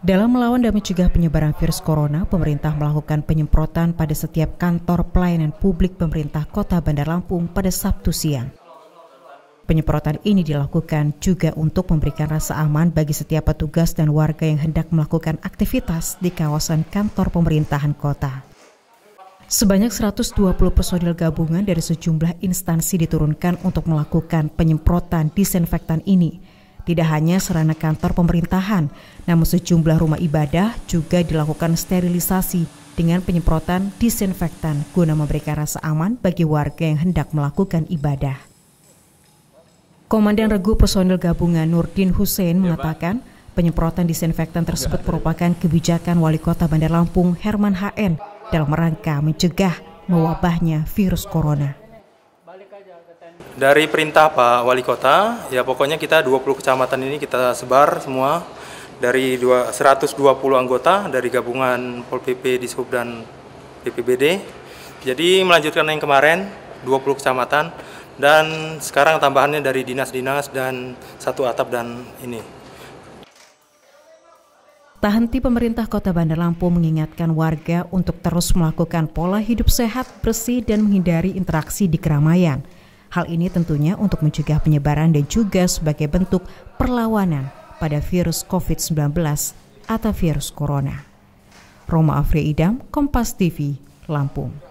Dalam melawan dan mencegah penyebaran virus corona, pemerintah melakukan penyemprotan pada setiap kantor pelayanan publik pemerintah Kota Bandar Lampung pada Sabtu siang. Penyemprotan ini dilakukan juga untuk memberikan rasa aman bagi setiap petugas dan warga yang hendak melakukan aktivitas di kawasan kantor pemerintahan kota. Sebanyak 120 personil gabungan dari sejumlah instansi diturunkan untuk melakukan penyemprotan disinfektan ini tidak hanya serana kantor pemerintahan, namun sejumlah rumah ibadah juga dilakukan sterilisasi dengan penyemprotan disinfektan guna memberikan rasa aman bagi warga yang hendak melakukan ibadah. Komandan Regu Personil Gabungan Nurdin Hussein iya, mengatakan penyemprotan disinfektan iya, tersebut iya. merupakan kebijakan Wali Kota Bandar Lampung Herman HN dalam rangka mencegah mewabahnya virus corona. Dari perintah Pak Wali Kota, ya pokoknya kita 20 kecamatan ini kita sebar semua dari 120 anggota dari gabungan Pol PP di Sub dan PPBD. Jadi melanjutkan yang kemarin 20 kecamatan dan sekarang tambahannya dari dinas-dinas dan satu atap dan ini. Tak henti pemerintah Kota Bandar Lampung mengingatkan warga untuk terus melakukan pola hidup sehat, bersih, dan menghindari interaksi di keramaian. Hal ini tentunya untuk mencegah penyebaran dan juga sebagai bentuk perlawanan pada virus COVID-19 atau virus corona. Roma Afri Idam, Kompas TV, Lampung.